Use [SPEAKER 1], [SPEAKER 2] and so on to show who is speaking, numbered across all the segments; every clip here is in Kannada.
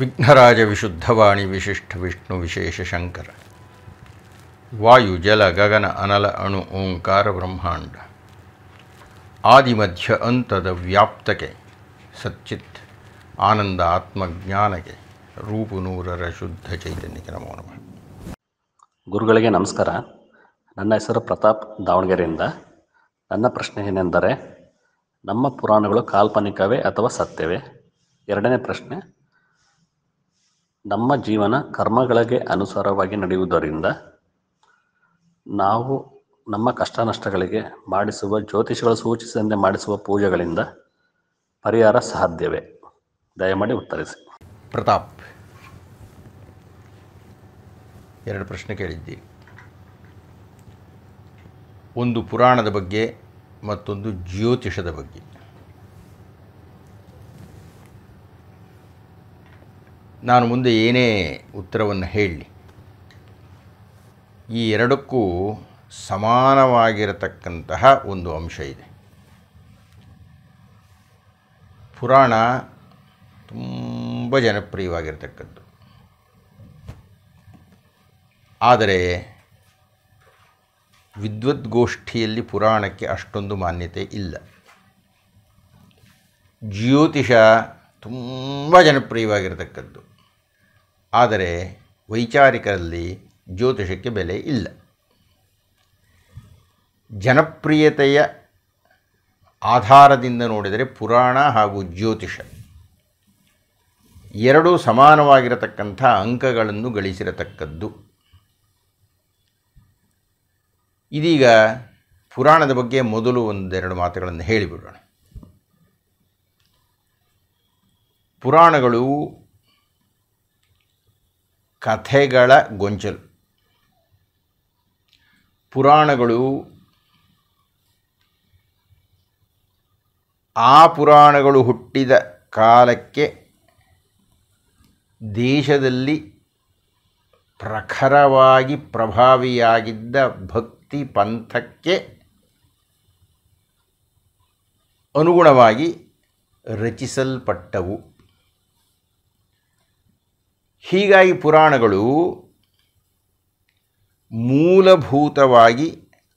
[SPEAKER 1] ವಿಘ್ನರಾಜ ವಿಶುದ್ಧವಾಣಿ ವಿಶಿಷ್ಟ ವಿಷ್ಣು ವಿಶೇಷ ಶಂಕರ ವಾಯು ಜಲ ಗಗನ ಅನಲ ಅಣು ಓಂಕಾರ ಬ್ರಹ್ಮಾಂಡ ಆದಿಮಧ್ಯ ಅಂತದ ವ್ಯಾಪ್ತಕ್ಕೆ ಸಚ್ಚಿತ್ ಆನಂದ ಆತ್ಮಜ್ಞಾನಕ್ಕೆ ರೂಪು ನೂರರ ಶುದ್ಧ ಚೈತನ್ಯಕ್ಕೆ ನಮೋ ನಮಃ ಗುರುಗಳಿಗೆ ನಮಸ್ಕಾರ ನನ್ನ ಹೆಸರು ಪ್ರತಾಪ್ ದಾವಣಗೆರೆಯಿಂದ ನನ್ನ ಪ್ರಶ್ನೆ ಏನೆಂದರೆ ನಮ್ಮ ಪುರಾಣಗಳು ಕಾಲ್ಪನಿಕವೇ ಅಥವಾ ಸತ್ಯವೇ ಎರಡನೇ ಪ್ರಶ್ನೆ ನಮ್ಮ ಜೀವನ ಕರ್ಮಗಳಿಗೆ ಅನುಸಾರವಾಗಿ ನಡೆಯುವುದರಿಂದ ನಾವು ನಮ್ಮ ಕಷ್ಟ ನಷ್ಟಗಳಿಗೆ ಮಾಡಿಸುವ ಜ್ಯೋತಿಷಗಳು ಸೂಚಿಸಿದಂತೆ ಮಾಡಿಸುವ ಪೂಜೆಗಳಿಂದ ಪರಿಹಾರ ಸಾಧ್ಯವೇ ದಯಮಾಡಿ ಉತ್ತರಿಸಿ ಪ್ರತಾಪ್ ಎರಡು ಪ್ರಶ್ನೆ ಕೇಳಿದ್ದಿ ಒಂದು ಪುರಾಣದ ಬಗ್ಗೆ ಮತ್ತೊಂದು ಜ್ಯೋತಿಷದ ಬಗ್ಗೆ ನಾನು ಮುಂದೆ ಏನೇ ಉತ್ತರವನ್ನು ಹೇಳಲಿ ಈ ಎರಡಕ್ಕೂ ಸಮಾನವಾಗಿರತಕ್ಕಂತಹ ಒಂದು ಅಂಶ ಇದೆ ಪುರಾಣ ತುಂಬ ಜನಪ್ರಿಯವಾಗಿರತಕ್ಕದ್ದು ಆದರೆ ವಿದ್ವದ್ಗೋಷ್ಠಿಯಲ್ಲಿ ಪುರಾಣಕ್ಕೆ ಅಷ್ಟೊಂದು ಮಾನ್ಯತೆ ಇಲ್ಲ ಜ್ಯೋತಿಷ ತುಂಬ ಜನಪ್ರಿಯವಾಗಿರತಕ್ಕದ್ದು ಆದರೆ ವೈಚಾರಿಕರಲ್ಲಿ ಜ್ಯೋತಿಷಕ್ಕೆ ಬೆಲೆ ಇಲ್ಲ ಜನಪ್ರಿಯತೆಯ ಆಧಾರದಿಂದ ನೋಡಿದರೆ ಪುರಾಣ ಹಾಗೂ ಜ್ಯೋತಿಷ ಎರಡೂ ಸಮಾನವಾಗಿರತಕ್ಕಂಥ ಅಂಕಗಳನ್ನು ಗಳಿಸಿರತಕ್ಕದ್ದು ಇದೀಗ ಪುರಾಣದ ಬಗ್ಗೆ ಮೊದಲು ಒಂದೆರಡು ಮಾತುಗಳನ್ನು ಹೇಳಿಬಿಡೋಣ ಪುರಾಣಗಳು ಕಥೆಗಳ ಗೊಂಚಲು ಪುರಾಣಗಳು ಆ ಪುರಾಣಗಳು ಹುಟ್ಟಿದ ಕಾಲಕ್ಕೆ ದೇಶದಲ್ಲಿ ಪ್ರಖರವಾಗಿ ಪ್ರಭಾವಿಯಾಗಿದ್ದ ಭಕ್ತಿ ಪಂಥಕ್ಕೆ ಅನುಗುಣವಾಗಿ ರಚಿಸಲ್ಪಟ್ಟವು ಹೀಗಾಗಿ ಪುರಾಣಗಳು ಮೂಲಭೂತವಾಗಿ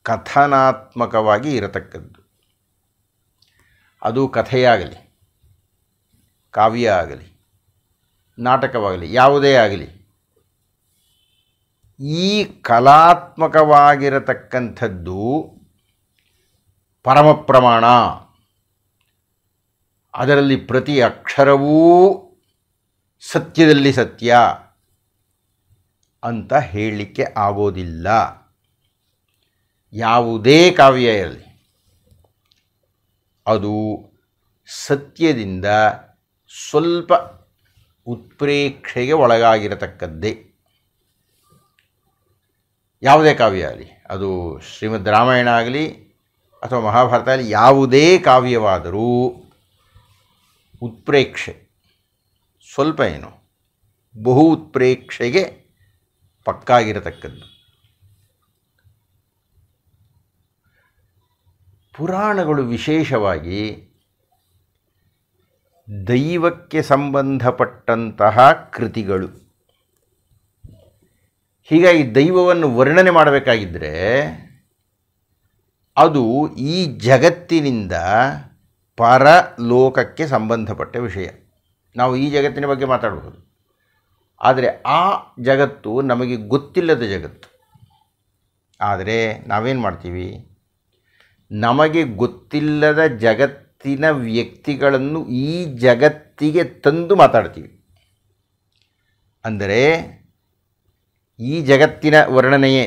[SPEAKER 1] ಕಥನಾತ್ಮಕವಾಗಿ ಇರತಕ್ಕದ್ದು ಅದು ಕಥೆಯಾಗಲಿ ಕಾವ್ಯ ಆಗಲಿ ನಾಟಕವಾಗಲಿ ಯಾವುದೇ ಆಗಲಿ ಈ ಕಲಾತ್ಮಕವಾಗಿರತಕ್ಕಂಥದ್ದು ಪರಮಪ್ರಮಾಣ ಅದರಲ್ಲಿ ಪ್ರತಿ ಅಕ್ಷರವೂ ಸತ್ಯದಲ್ಲಿ ಸತ್ಯ ಅಂತ ಹೇಳಲಿಕ್ಕೆ ಆಗೋದಿಲ್ಲ ಯಾವುದೇ ಕಾವ್ಯ ಇರಲಿ ಅದು ಸತ್ಯದಿಂದ ಸ್ವಲ್ಪ ಉತ್ಪ್ರೇಕ್ಷೆಗೆ ಒಳಗಾಗಿರತಕ್ಕದ್ದೇ ಯಾವುದೇ ಕಾವ್ಯ ಆಗಲಿ ಅದು ಶ್ರೀಮದ್ ರಾಮಾಯಣ ಆಗಲಿ ಅಥವಾ ಮಹಾಭಾರತ ಆಗಲಿ ಯಾವುದೇ ಕಾವ್ಯವಾದರೂ ಉತ್ಪ್ರೇಕ್ಷೆ ಸ್ವಲ್ಪ ಏನು ಬಹು ಉತ್ಪ್ರೇಕ್ಷೆಗೆ ಪಕ್ಕಾಗಿರತಕ್ಕದ್ದು ಪುರಾಣಗಳು ವಿಶೇಷವಾಗಿ ದೈವಕ್ಕೆ ಸಂಬಂಧಪಟ್ಟಂತಹ ಕೃತಿಗಳು ಹೀಗಾಗಿ ದೈವವನ್ನು ವರ್ಣನೆ ಮಾಡಬೇಕಾಗಿದ್ದರೆ ಅದು ಈ ಜಗತ್ತಿನಿಂದ ಪರಲೋಕಕ್ಕೆ ಸಂಬಂಧಪಟ್ಟ ವಿಷಯ ನಾವು ಈ ಜಗತ್ತಿನ ಬಗ್ಗೆ ಮಾತಾಡ್ಬೋದು ಆದರೆ ಆ ಜಗತ್ತು ನಮಗೆ ಗೊತ್ತಿಲ್ಲದ ಜಗತ್ತು ಆದರೆ ನಾವೇನು ಮಾಡ್ತೀವಿ ನಮಗೆ ಗೊತ್ತಿಲ್ಲದ ಜಗತ್ತಿನ ವ್ಯಕ್ತಿಗಳನ್ನು ಈ ಜಗತ್ತಿಗೆ ತಂದು ಮಾತಾಡ್ತೀವಿ ಅಂದರೆ ಈ ಜಗತ್ತಿನ ವರ್ಣನೆಯೇ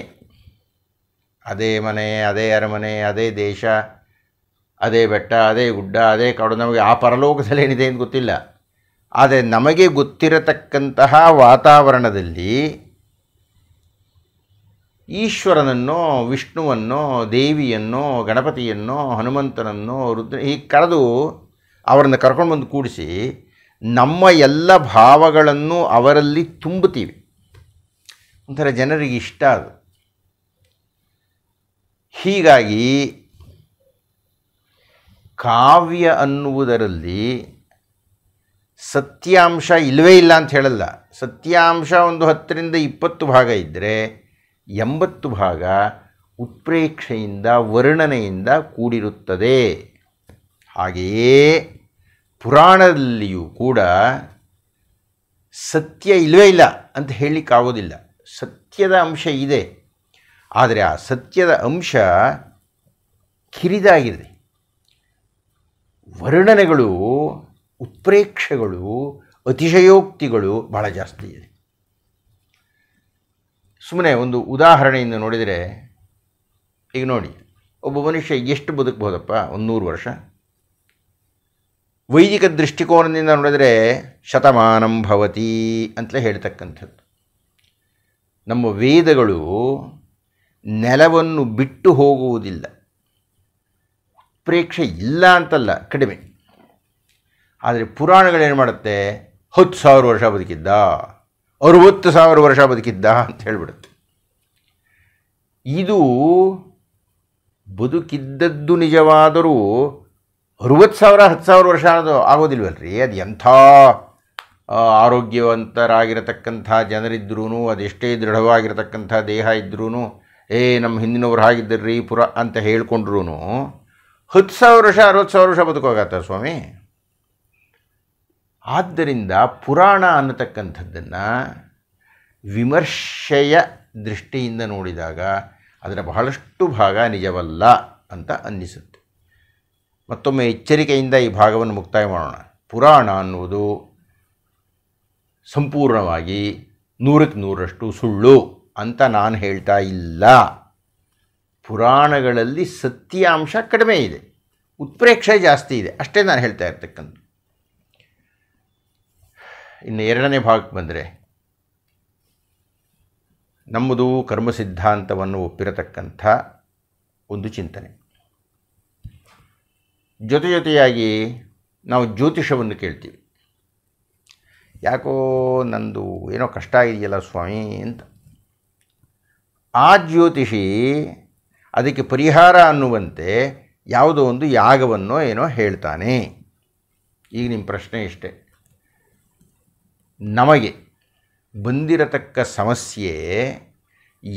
[SPEAKER 1] ಅದೇ ಮನೆ ಅದೇ ಅರಮನೆ ಅದೇ ದೇಶ ಅದೇ ಬೆಟ್ಟ ಅದೇ ಗುಡ್ಡ ಅದೇ ಕಾಡು ನಮಗೆ ಆ ಪರಲೋಕದಲ್ಲಿ ಏನಿದೆ ಅಂತ ಗೊತ್ತಿಲ್ಲ ಆದರೆ ನಮಗೆ ಗೊತ್ತಿರತಕ್ಕಂತಹ ವಾತಾವರಣದಲ್ಲಿ ಈಶ್ವರನನ್ನು ವಿಷ್ಣುವನ್ನು ದೇವಿಯನ್ನೋ ಗಣಪತಿಯನ್ನು ಹನುಮಂತನನ್ನು ರುದ್ರ ಹೀಗೆ ಕರೆದು ಅವರನ್ನು ಕರ್ಕೊಂಡು ಬಂದು ಕೂಡಿಸಿ ನಮ್ಮ ಎಲ್ಲ ಭಾವಗಳನ್ನು ಅವರಲ್ಲಿ ತುಂಬುತ್ತೀವಿ ಒಂಥರ ಜನರಿಗೆ ಇಷ್ಟ ಅದು ಹೀಗಾಗಿ ಕಾವ್ಯ ಅನ್ನುವುದರಲ್ಲಿ ಸತ್ಯಾಂಶ ಇಲ್ಲವೇ ಇಲ್ಲ ಅಂತ ಹೇಳಲ್ಲ ಸತ್ಯಾಂಶ ಒಂದು ಹತ್ತರಿಂದ ಇಪ್ಪತ್ತು ಭಾಗ ಇದ್ದರೆ ಎಂಬತ್ತು ಭಾಗ ಉತ್ಪ್ರೇಕ್ಷೆಯಿಂದ ವರ್ಣನೆಯಿಂದ ಕೂಡಿರುತ್ತದೆ ಹಾಗೆಯೇ ಪುರಾಣದಲ್ಲಿಯೂ ಕೂಡ ಸತ್ಯ ಇಲ್ಲವೇ ಇಲ್ಲ ಅಂತ ಹೇಳಲಿಕ್ಕಾಗೋದಿಲ್ಲ ಸತ್ಯದ ಅಂಶ ಇದೆ ಆದರೆ ಆ ಸತ್ಯದ ಅಂಶ ಕಿರಿದಾಗಿದೆ ವರ್ಣನೆಗಳು ಉತ್ಪ್ರೇಕ್ಷೆಗಳು ಅತಿಶಯೋಕ್ತಿಗಳು ಬಹಳ ಜಾಸ್ತಿ ಇದೆ ಸುಮ್ಮನೆ ಒಂದು ಉದಾಹರಣೆಯಿಂದ ನೋಡಿದರೆ ಈಗ ನೋಡಿ ಒಬ್ಬ ಮನುಷ್ಯ ಎಷ್ಟು ಬದುಕಬಹುದಪ್ಪ ಒಂದು ನೂರು ವರ್ಷ ವೈದಿಕ ದೃಷ್ಟಿಕೋನದಿಂದ ನೋಡಿದರೆ ಶತಮಾನಂ ಭವತಿ ಅಂತಲೇ ಹೇಳ್ತಕ್ಕಂಥದ್ದು ನಮ್ಮ ವೇದಗಳು ನೆಲವನ್ನು ಬಿಟ್ಟು ಹೋಗುವುದಿಲ್ಲ ಪ್ರೇಕ್ಷೆ ಇಲ್ಲ ಅಂತಲ್ಲ ಕಡಿಮೆ ಆದರೆ ಪುರಾಣಗಳೇನು ಮಾಡುತ್ತೆ ಹತ್ತು ಸಾವಿರ ವರ್ಷ ಬದುಕಿದ್ದ ಅರುವತ್ತು ಸಾವಿರ ವರ್ಷ ಬದುಕಿದ್ದ ಅಂತ ಹೇಳಿಬಿಡುತ್ತೆ ಇದು ಬದುಕಿದ್ದದ್ದು ನಿಜವಾದರೂ ಅರುವತ್ತು ಸಾವಿರ ಹತ್ತು ಸಾವಿರ ವರ್ಷ ಅನ್ನೋದು ಆಗೋದಿಲ್ವಲ್ರಿ ಅದು ಎಂಥ ಆರೋಗ್ಯವಂತರಾಗಿರತಕ್ಕಂಥ ಜನರಿದ್ರೂ ಅದೆಷ್ಟೇ ದೃಢವಾಗಿರತಕ್ಕಂಥ ದೇಹ ಇದ್ರೂ ಏ ನಮ್ಮ ಹಿಂದಿನವ್ರು ಹಾಗಿದ್ದರ್ರಿ ಪುರ ಅಂತ ಹೇಳ್ಕೊಂಡ್ರೂ ಹತ್ತು ಸಾವಿರ ವರ್ಷ ಅರವತ್ತು ಸಾವಿರ ವರ್ಷ ಬದುಕೋಗತ್ತ ಸ್ವಾಮಿ ಆದ್ದರಿಂದ ಪುರಾಣ ಅನ್ನತಕ್ಕಂಥದ್ದನ್ನು ವಿಮರ್ಶೆಯ ದೃಷ್ಟಿಯಿಂದ ನೋಡಿದಾಗ ಅದರ ಬಹಳಷ್ಟು ಭಾಗ ನಿಜವಲ್ಲ ಅಂತ ಅನ್ನಿಸುತ್ತೆ ಮತ್ತೊಮ್ಮೆ ಎಚ್ಚರಿಕೆಯಿಂದ ಈ ಭಾಗವನ್ನು ಮುಕ್ತಾಯ ಮಾಡೋಣ ಪುರಾಣ ಅನ್ನುವುದು ಸಂಪೂರ್ಣವಾಗಿ ನೂರಕ್ಕೆ ನೂರಷ್ಟು ಸುಳ್ಳು ಅಂತ ನಾನು ಹೇಳ್ತಾ ಇಲ್ಲ ಪುರಾಣಗಳಲ್ಲಿ ಸತ್ಯಾಂಶ ಕಡಿಮೆ ಇದೆ ಉತ್ಪ್ರೇಕ್ಷೆ ಜಾಸ್ತಿ ಇದೆ ಅಷ್ಟೇ ನಾನು ಹೇಳ್ತಾ ಇರ್ತಕ್ಕಂಥ ಇನ್ನು ಎರಡನೇ ಭಾಗಕ್ಕೆ ಬಂದರೆ ನಮ್ಮದು ಕರ್ಮ ಸಿದ್ಧಾಂತವನ್ನು ಒಪ್ಪಿರತಕ್ಕಂಥ ಒಂದು ಚಿಂತನೆ ಜೊತೆ ಜೊತೆಯಾಗಿ ನಾವು ಜ್ಯೋತಿಷವನ್ನು ಕೇಳ್ತೀವಿ ಯಾಕೋ ನಂದು ಏನೋ ಕಷ್ಟ ಇದೆಯಲ್ಲ ಸ್ವಾಮಿ ಅಂತ ಆ ಜ್ಯೋತಿಷಿ ಅದಕ್ಕೆ ಪರಿಹಾರ ಅನ್ನುವಂತೆ ಯಾವುದೋ ಒಂದು ಯಾಗವನ್ನು ಏನೋ ಹೇಳ್ತಾನೆ ಈಗ ನಿಮ್ಮ ಪ್ರಶ್ನೆ ಇಷ್ಟೇ ನಮಗೆ ಬಂದಿರತಕ್ಕ ಸಮಸ್ಯೆ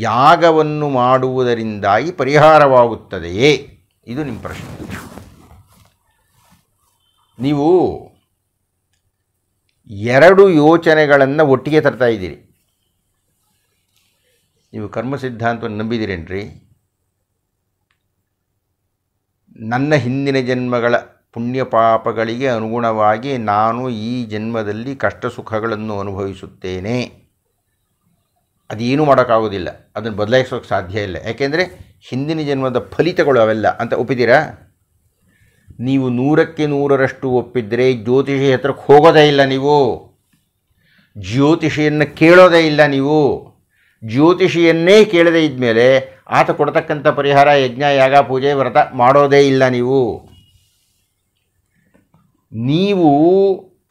[SPEAKER 1] ಯಾಗವನ್ನು ಮಾಡುವುದರಿಂದಾಗಿ ಪರಿಹಾರವಾಗುತ್ತದೆಯೇ ಇದು ನಿಮ್ಮ ಪ್ರಶ್ನೆ ನೀವು ಎರಡು ಯೋಚನೆಗಳನ್ನು ಒಟ್ಟಿಗೆ ತರ್ತಾ ಇದ್ದೀರಿ ನೀವು ಕರ್ಮ ಸಿದ್ಧಾಂತವನ್ನು ನಂಬಿದ್ದೀರೇನ್ರಿ ನನ್ನ ಹಿಂದಿನ ಜನ್ಮಗಳ ಪುಣ್ಯ ಪಾಪಗಳಿಗೆ ಅನುಗುಣವಾಗಿ ನಾನು ಈ ಜನ್ಮದಲ್ಲಿ ಕಷ್ಟ ಸುಖಗಳನ್ನು ಅನುಭವಿಸುತ್ತೇನೆ ಅದೇನು ಮಾಡೋಕ್ಕಾಗೋದಿಲ್ಲ ಅದನ್ನು ಬದಲಾಯಿಸೋಕ್ಕೆ ಸಾಧ್ಯ ಇಲ್ಲ ಯಾಕೆಂದರೆ ಹಿಂದಿನ ಜನ್ಮದ ಫಲಿತಗಳು ಅವೆಲ್ಲ ಅಂತ ಒಪ್ಪಿದ್ದೀರಾ ನೀವು ನೂರಕ್ಕೆ ನೂರರಷ್ಟು ಒಪ್ಪಿದರೆ ಜ್ಯೋತಿಷಿ ಹತ್ರಕ್ಕೆ ಹೋಗೋದೇ ಇಲ್ಲ ನೀವು ಜ್ಯೋತಿಷಿಯನ್ನು ಕೇಳೋದೇ ಇಲ್ಲ ನೀವು ಜ್ಯೋತಿಷಿಯನ್ನೇ ಕೇಳದೇ ಇದ್ಮೇಲೆ ಆತ ಕೊಡ್ತಕ್ಕಂಥ ಪರಿಹಾರ ಯಜ್ಞ ಯಾಗ ಪೂಜೆ ವ್ರತ ಮಾಡೋದೇ ಇಲ್ಲ ನೀವು ನೀವು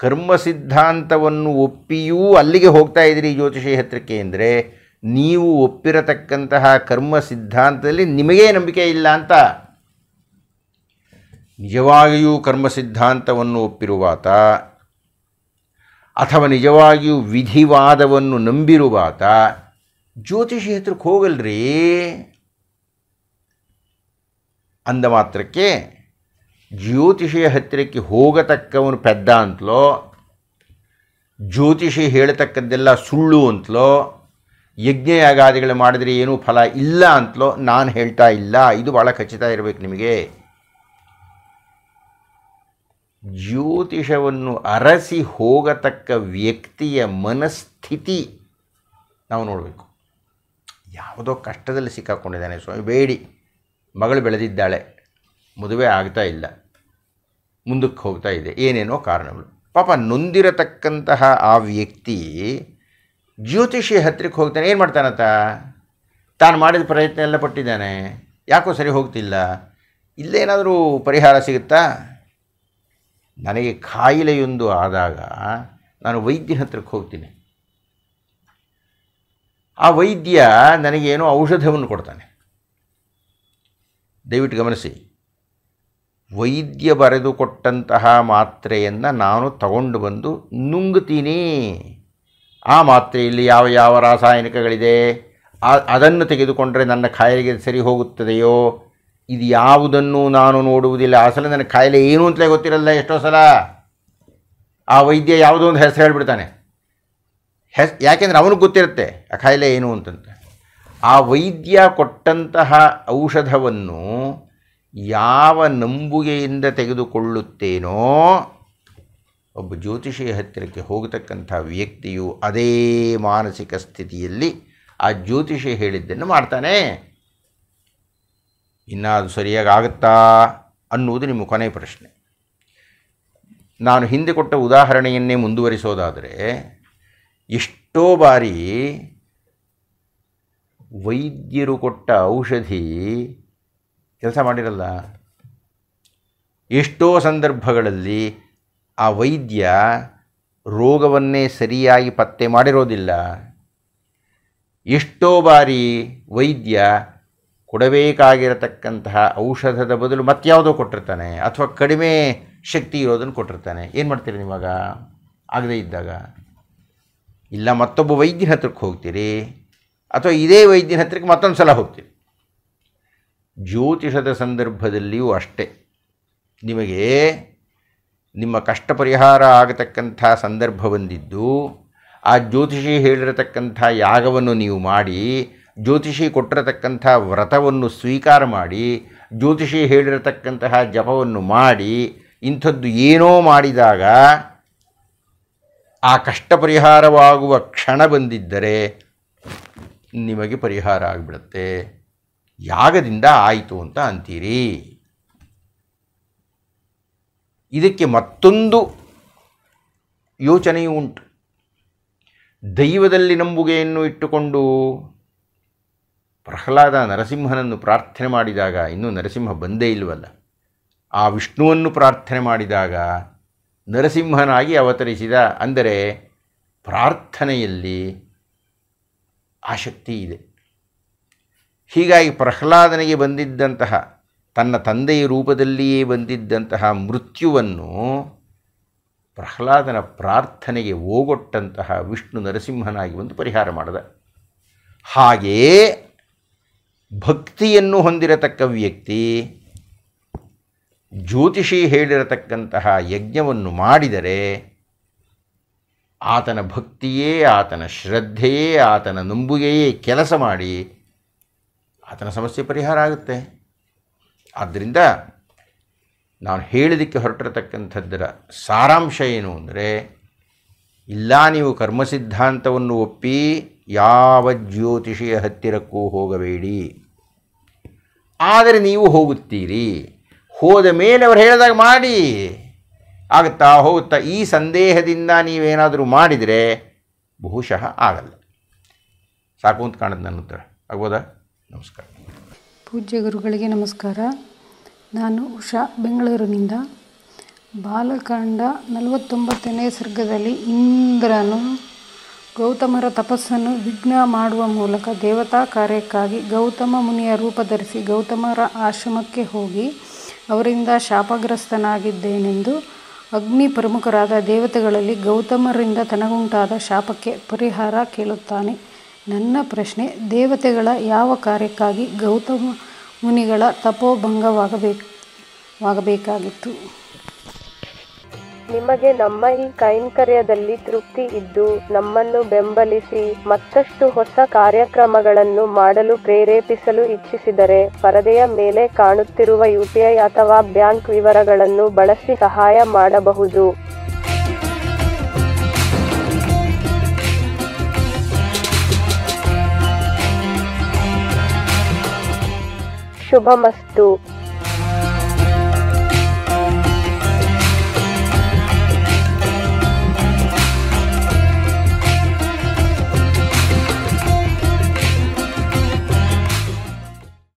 [SPEAKER 1] ಕರ್ಮ ಸಿದ್ಧಾಂತವನ್ನು ಒಪ್ಪಿಯೂ ಅಲ್ಲಿಗೆ ಹೋಗ್ತಾ ಇದ್ದೀರಿ ಜ್ಯೋತಿಷಿ ಹತ್ತಿರಕ್ಕೆ ಅಂದರೆ ನೀವು ಒಪ್ಪಿರತಕ್ಕಂತಹ ಕರ್ಮ ಸಿದ್ಧಾಂತದಲ್ಲಿ ನಿಮಗೇ ನಂಬಿಕೆ ಇಲ್ಲ ಅಂತ ನಿಜವಾಗಿಯೂ ಕರ್ಮ ಸಿದ್ಧಾಂತವನ್ನು ಒಪ್ಪಿರುವಾತ ಅಥವಾ ನಿಜವಾಗಿಯೂ ವಿಧಿವಾದವನ್ನು ನಂಬಿರುವಾತ ಜ್ಯೋತಿಷಿ ಹತ್ರಕ್ಕೆ ಹೋಗಲ್ರಿ ಅಂದ ಮಾತ್ರಕ್ಕೆ ಜ್ಯೋತಿಷಿಯ ಹತ್ತಿರಕ್ಕೆ ಹೋಗತಕ್ಕವನು ಪೆದ್ದ ಅಂತಲೋ ಜ್ಯೋತಿಷಿ ಹೇಳತಕ್ಕದ್ದೆಲ್ಲ ಸುಳ್ಳು ಅಂತಲೋ ಯಜ್ಞಯಾಗಾದಿಗಳು ಮಾಡಿದರೆ ಏನೂ ಫಲ ಇಲ್ಲ ಅಂತಲೋ ನಾನು ಹೇಳ್ತಾ ಇಲ್ಲ ಇದು ಭಾಳ ಖಚಿತ ಇರಬೇಕು ನಿಮಗೆ ಜ್ಯೋತಿಷವನ್ನು ಅರಸಿ ಹೋಗತಕ್ಕ ವ್ಯಕ್ತಿಯ ಮನಸ್ಥಿತಿ ನಾವು ನೋಡಬೇಕು ಯಾವುದೋ ಕಷ್ಟದಲ್ಲಿ ಸಿಕ್ಕಾಕೊಂಡಿದ್ದಾನೆ ಸ್ವಾಮಿ ಬೇಡಿ ಮಗಳು ಬೆಳೆದಿದ್ದಾಳೆ ಮದುವೆ ಆಗ್ತಾ ಇಲ್ಲ ಮುಂದಕ್ಕೆ ಹೋಗ್ತಾ ಇದೆ ಏನೇನೋ ಕಾರಣಗಳು ಪಾಪ ನೊಂದಿರತಕ್ಕಂತಹ ಆ ವ್ಯಕ್ತಿ ಜ್ಯೋತಿಷಿ ಹತ್ತಿರಕ್ಕೆ ಹೋಗ್ತಾನೆ ಏನು ಮಾಡ್ತಾನತ್ತ ತಾನು ಮಾಡಿದ ಪ್ರಯತ್ನ ಎಲ್ಲ ಪಟ್ಟಿದ್ದಾನೆ ಯಾಕೋ ಸರಿ ಹೋಗ್ತಿಲ್ಲ ಇಲ್ಲೇನಾದರೂ ಪರಿಹಾರ ಸಿಗುತ್ತಾ ನನಗೆ ಕಾಯಿಲೆಯೊಂದು ಆದಾಗ ನಾನು ವೈದ್ಯ ಹತ್ತಿರಕ್ಕೆ ಹೋಗ್ತೀನಿ ಆ ವೈದ್ಯ ನನಗೇನೋ ಔಷಧವನ್ನು ಕೊಡ್ತಾನೆ ದಯವಿಟ್ಟು ಗಮನಿಸಿ ವೈದ್ಯ ಬರೆದುಕೊಟ್ಟಂತಹ ಮಾತ್ರೆಯನ್ನು ನಾನು ತಗೊಂಡು ಬಂದು ನುಂಗ್ತೀನಿ ಆ ಮಾತ್ರೆಯಲ್ಲಿ ಯಾವ ಯಾವ ರಾಸಾಯನಿಕಗಳಿದೆ ಅದನ್ನು ತೆಗೆದುಕೊಂಡರೆ ನನ್ನ ಕಾಯಿಲೆಗೆ ಸರಿ ಹೋಗುತ್ತದೆಯೋ ಇದು ಯಾವುದನ್ನು ನಾನು ನೋಡುವುದಿಲ್ಲ ಸಲ ನನ್ನ ಖಾಯಿಲೆ ಏನು ಅಂತಲೇ ಗೊತ್ತಿರಲ್ಲ ಎಷ್ಟೋ ಸಲ ಆ ವೈದ್ಯ ಯಾವುದೋ ಒಂದು ಹೆಸರು ಹೇಳಿಬಿಡ್ತಾನೆ ಹೆಸ್ ಯಾಕೆಂದರೆ ಅವನಿಗೆ ಗೊತ್ತಿರುತ್ತೆ ಆ ಖಾಯಿಲೆ ಏನು ಅಂತಂತ ಆ ವೈದ್ಯ ಕೊಟ್ಟಂತಹ ಔಷಧವನ್ನು ಯಾವ ನಂಬುಗೆಯಿಂದ ತೆಗೆದುಕೊಳ್ಳುತ್ತೇನೋ ಒಬ್ಬ ಜ್ಯೋತಿಷಿಯ ಹತ್ತಿರಕ್ಕೆ ಹೋಗತಕ್ಕಂಥ ವ್ಯಕ್ತಿಯು ಅದೇ ಮಾನಸಿಕ ಸ್ಥಿತಿಯಲ್ಲಿ ಆ ಜ್ಯೋತಿಷಿ ಹೇಳಿದ್ದನ್ನು ಮಾಡ್ತಾನೆ ಇನ್ನು ಅದು ಸರಿಯಾಗಿ ಆಗುತ್ತಾ ಅನ್ನುವುದು ನಿಮ್ಮ ಕೊನೆ ಪ್ರಶ್ನೆ ನಾನು ಹಿಂದೆ ಕೊಟ್ಟ ಉದಾಹರಣೆಯನ್ನೇ ಮುಂದುವರಿಸೋದಾದರೆ ಎಷ್ಟೋ ಬಾರಿ ವೈದ್ಯರು ಕೊಟ್ಟ ಔಷಧಿ ಕೆಲಸ ಮಾಡಿರಲ್ಲ ಎಷ್ಟೋ ಸಂದರ್ಭಗಳಲ್ಲಿ ಆ ವೈದ್ಯ ರೋಗವನ್ನೇ ಸರಿಯಾಗಿ ಪತ್ತೆ ಮಾಡಿರೋದಿಲ್ಲ ಎಷ್ಟೋ ಬಾರಿ ವೈದ್ಯ ಕೊಡಬೇಕಾಗಿರತಕ್ಕಂತಹ ಔಷಧದ ಬದಲು ಮತ್ತಾವುದೋ ಕೊಟ್ಟಿರ್ತಾನೆ ಅಥವಾ ಕಡಿಮೆ ಶಕ್ತಿ ಇರೋದನ್ನು ಕೊಟ್ಟಿರ್ತಾನೆ ಏನು ಮಾಡ್ತೀರಿ ನಿಮಗ ಆಗದೇ ಇದ್ದಾಗ ಇಲ್ಲ ಮತ್ತೊಬ್ಬ ವೈದ್ಯನ ಹತ್ರಕ್ಕೆ ಹೋಗ್ತೀರಿ ಅಥವಾ ಇದೇ ವೈದ್ಯನ ಹತ್ರಕ್ಕೆ ಮತ್ತೊಂದು ಸಲ ಹೋಗ್ತೀರಿ ಜ್ಯೋತಿಷದ ಸಂದರ್ಭದಲ್ಲಿಯೂ ಅಷ್ಟೆ ನಿಮಗೆ ನಿಮ್ಮ ಕಷ್ಟ ಪರಿಹಾರ ಆಗತಕ್ಕಂಥ ಸಂದರ್ಭ ಬಂದಿದ್ದು ಆ ಜ್ಯೋತಿಷಿ ಹೇಳಿರತಕ್ಕಂಥ ಯಾಗವನ್ನು ನೀವು ಮಾಡಿ ಜ್ಯೋತಿಷಿ ಕೊಟ್ಟಿರತಕ್ಕಂಥ ವ್ರತವನ್ನು ಸ್ವೀಕಾರ ಮಾಡಿ ಜ್ಯೋತಿಷಿ ಹೇಳಿರತಕ್ಕಂತಹ ಜಪವನ್ನು ಮಾಡಿ ಇಂಥದ್ದು ಏನೋ ಮಾಡಿದಾಗ ಆ ಕಷ್ಟ ಪರಿಹಾರವಾಗುವ ಕ್ಷಣ ಬಂದಿದ್ದರೆ ನಿಮಗೆ ಪರಿಹಾರ ಆಗಿಬಿಡುತ್ತೆ ಯಾಗದಿಂದ ಆಯಿತು ಅಂತ ಅಂತೀರಿ ಇದಕ್ಕೆ ಮತ್ತೊಂದು ಯೋಚನೆಯೂ ಉಂಟು ದೈವದಲ್ಲಿ ನಂಬುಗೆಯನ್ನು ಇಟ್ಟುಕೊಂಡು ಪ್ರಹ್ಲಾದ ನರಸಿಂಹನನ್ನು ಪ್ರಾರ್ಥನೆ ಮಾಡಿದಾಗ ಇನ್ನೂ ನರಸಿಂಹ ಬಂದೇ ಇಲ್ವಲ್ಲ ಆ ವಿಷ್ಣುವನ್ನು ಪ್ರಾರ್ಥನೆ ಮಾಡಿದಾಗ ನರಸಿಂಹನಾಗಿ ಅವತರಿಸಿದ ಅಂದರೆ ಪ್ರಾರ್ಥನೆಯಲ್ಲಿ ಆಸಕ್ತಿ ಇದೆ ಹೀಗಾಗಿ ಪ್ರಹ್ಲಾದನಿಗೆ ಬಂದಿದ್ದಂತಹ ತನ್ನ ತಂದೆಯ ರೂಪದಲ್ಲಿಯೇ ಬಂದಿದ್ದಂತಹ ಮೃತ್ಯುವನ್ನು ಪ್ರಹ್ಲಾದನ ಪ್ರಾರ್ಥನೆಗೆ ಓಗೊಟ್ಟಂತಹ ವಿಷ್ಣು ನರಸಿಂಹನಾಗಿ ಒಂದು ಪರಿಹಾರ ಮಾಡಿದ ಹಾಗೆಯೇ ಭಕ್ತಿಯನ್ನು ಹೊಂದಿರತಕ್ಕ ವ್ಯಕ್ತಿ ಜ್ಯೋತಿಷಿ ಹೇಳಿರತಕ್ಕಂತಹ ಯಜ್ಞವನ್ನು ಮಾಡಿದರೆ ಆತನ ಭಕ್ತಿಯೇ ಆತನ ಶ್ರದ್ಧೆಯೇ ಆತನ ನಂಬುಗೆಯೇ ಕೆಲಸ ಮಾಡಿ ಆತನ ಸಮಸ್ಯೆ ಪರಿಹಾರ ಆಗುತ್ತೆ ಆದ್ದರಿಂದ ನಾನು ಹೇಳಿದಕ್ಕೆ ಹೊರಟಿರತಕ್ಕಂಥದ್ದರ ಸಾರಾಂಶ ಏನು ಅಂದರೆ ಇಲ್ಲ ನೀವು ಕರ್ಮ ಸಿದ್ಧಾಂತವನ್ನು ಒಪ್ಪಿ ಯಾವ ಜ್ಯೋತಿಷಿಯ ಹತ್ತಿರಕ್ಕೂ ಹೋಗಬೇಡಿ ಆದರೆ ನೀವು ಹೋಗುತ್ತೀರಿ ಹೋದ ಮೇಲೆ ಅವರು ಹೇಳಿದಾಗ ಮಾಡಿ ಆಗುತ್ತಾ ಹೋಗುತ್ತಾ ಈ ಸಂದೇಹದಿಂದ ನೀವೇನಾದರೂ ಮಾಡಿದರೆ ಬಹುಶಃ ಆಗಲ್ಲ ಸಾಕು ಅಂತ ಕಾಣುತ್ತೆ ನನ್ನ ಉತ್ತರ ಆಗ್ಬೋದಾ ನಮಸ್ಕಾರ ಪೂಜ್ಯ ಗುರುಗಳಿಗೆ ನಮಸ್ಕಾರ ನಾನು ಉಷಾ ಬೆಂಗಳೂರಿನಿಂದ ಬಾಲಕಾಂಡ ನಲವತ್ತೊಂಬತ್ತನೇ ಸರ್ಗದಲ್ಲಿ ಇಂದ್ರನು ಗೌತಮರ ತಪಸ್ಸನ್ನು ವಿಘ್ನ ಮಾಡುವ ಮೂಲಕ ದೇವತಾ ಕಾರ್ಯಕ್ಕಾಗಿ ಗೌತಮ ಮುನಿಯ ರೂಪ ಧರಿಸಿ ಗೌತಮರ ಆಶ್ರಮಕ್ಕೆ ಹೋಗಿ ಅವರಿಂದ ಶಾಪಗ್ರಸ್ತನಾಗಿದ್ದೇನೆಂದು ಅಗ್ನಿ ಪ್ರಮುಖರಾದ ದೇವತೆಗಳಲ್ಲಿ ಗೌತಮರಿಂದ ತನಗುಂಟಾದ ಶಾಪಕ್ಕೆ ಪರಿಹಾರ ಕೇಳುತ್ತಾನೆ ನನ್ನ ಪ್ರಶ್ನೆ ದೇವತೆಗಳ ಯಾವ ಕಾರ್ಯಕ್ಕಾಗಿ ಗೌತಮ ಮುನಿಗಳ ವಾಗಬೇಕಾಗಿತ್ತು ನಿಮಗೆ ನಮ್ಮ ಈ ಕೈಂಕರ್ಯದಲ್ಲಿ ತೃಪ್ತಿ ಇದ್ದು ನಮ್ಮನ್ನು ಬೆಂಬಲಿಸಿ ಮತ್ತಷ್ಟು ಹೊಸ ಕಾರ್ಯಕ್ರಮಗಳನ್ನು ಮಾಡಲು ಪ್ರೇರೇಪಿಸಲು ಇಚ್ಛಿಸಿದರೆ ಪರದೆಯ ಮೇಲೆ ಕಾಣುತ್ತಿರುವ ಯುಪಿಐ ಅಥವಾ ಬ್ಯಾಂಕ್ ವಿವರಗಳನ್ನು ಬಳಸಿ ಸಹಾಯ ಮಾಡಬಹುದು शुभमस्तु